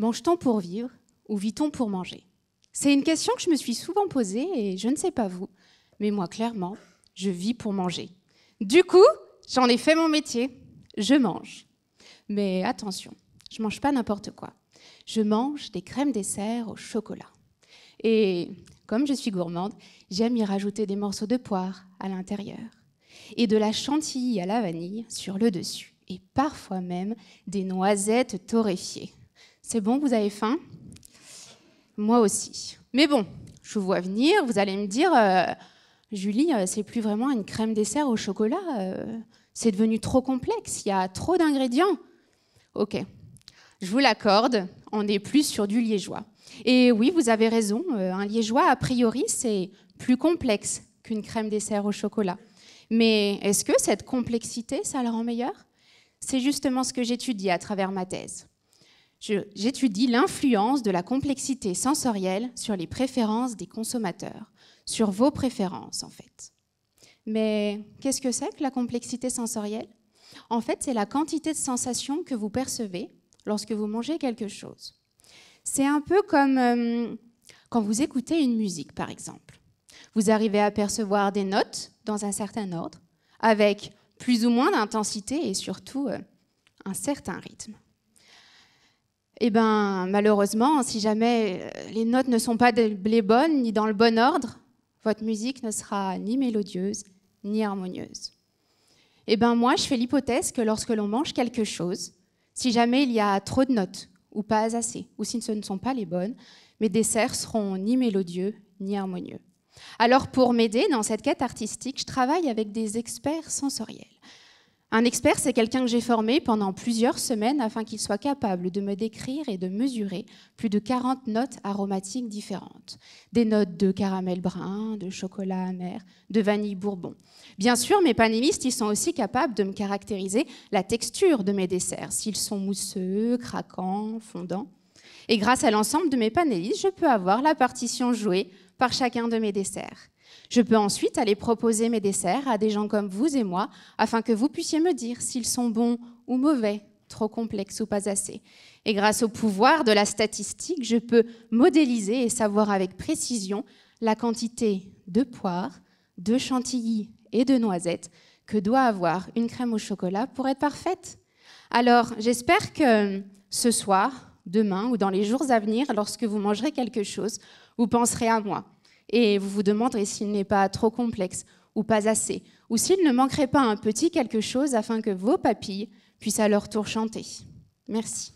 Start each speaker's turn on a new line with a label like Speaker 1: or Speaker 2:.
Speaker 1: Mange-t-on pour vivre ou vit-on pour manger C'est une question que je me suis souvent posée et je ne sais pas vous, mais moi clairement, je vis pour manger. Du coup, j'en ai fait mon métier. Je mange. Mais attention, je mange pas n'importe quoi. Je mange des crèmes dessert au chocolat. Et comme je suis gourmande, j'aime y rajouter des morceaux de poire à l'intérieur et de la chantilly à la vanille sur le dessus et parfois même des noisettes torréfiées. C'est bon, vous avez faim Moi aussi. Mais bon, je vous vois venir, vous allez me dire, euh, Julie, euh, c'est plus vraiment une crème dessert au chocolat, euh, c'est devenu trop complexe, il y a trop d'ingrédients. Ok, je vous l'accorde, on est plus sur du liégeois. Et oui, vous avez raison, un liégeois, a priori, c'est plus complexe qu'une crème dessert au chocolat. Mais est-ce que cette complexité, ça la rend meilleur C'est justement ce que j'étudie à travers ma thèse. J'étudie l'influence de la complexité sensorielle sur les préférences des consommateurs, sur vos préférences en fait. Mais qu'est-ce que c'est que la complexité sensorielle En fait, c'est la quantité de sensations que vous percevez lorsque vous mangez quelque chose. C'est un peu comme euh, quand vous écoutez une musique, par exemple. Vous arrivez à percevoir des notes dans un certain ordre, avec plus ou moins d'intensité et surtout euh, un certain rythme eh ben, malheureusement, si jamais euh, les notes ne sont pas les bonnes ni dans le bon ordre, votre musique ne sera ni mélodieuse ni harmonieuse. Eh ben, moi, je fais l'hypothèse que lorsque l'on mange quelque chose, si jamais il y a trop de notes ou pas assez, ou si ce ne sont pas les bonnes, mes desserts seront ni mélodieux ni harmonieux. Alors pour m'aider dans cette quête artistique, je travaille avec des experts sensoriels. Un expert, c'est quelqu'un que j'ai formé pendant plusieurs semaines afin qu'il soit capable de me décrire et de mesurer plus de 40 notes aromatiques différentes. Des notes de caramel brun, de chocolat amer, de vanille bourbon. Bien sûr, mes panélistes, ils sont aussi capables de me caractériser la texture de mes desserts, s'ils sont mousseux, craquants, fondants. Et grâce à l'ensemble de mes panélistes, je peux avoir la partition jouée par chacun de mes desserts. Je peux ensuite aller proposer mes desserts à des gens comme vous et moi afin que vous puissiez me dire s'ils sont bons ou mauvais, trop complexes ou pas assez. Et grâce au pouvoir de la statistique, je peux modéliser et savoir avec précision la quantité de poire, de chantilly et de noisettes que doit avoir une crème au chocolat pour être parfaite. Alors, j'espère que ce soir, demain ou dans les jours à venir, lorsque vous mangerez quelque chose, vous penserez à moi et vous vous demanderez s'il n'est pas trop complexe ou pas assez, ou s'il ne manquerait pas un petit quelque chose afin que vos papilles puissent à leur tour chanter. Merci.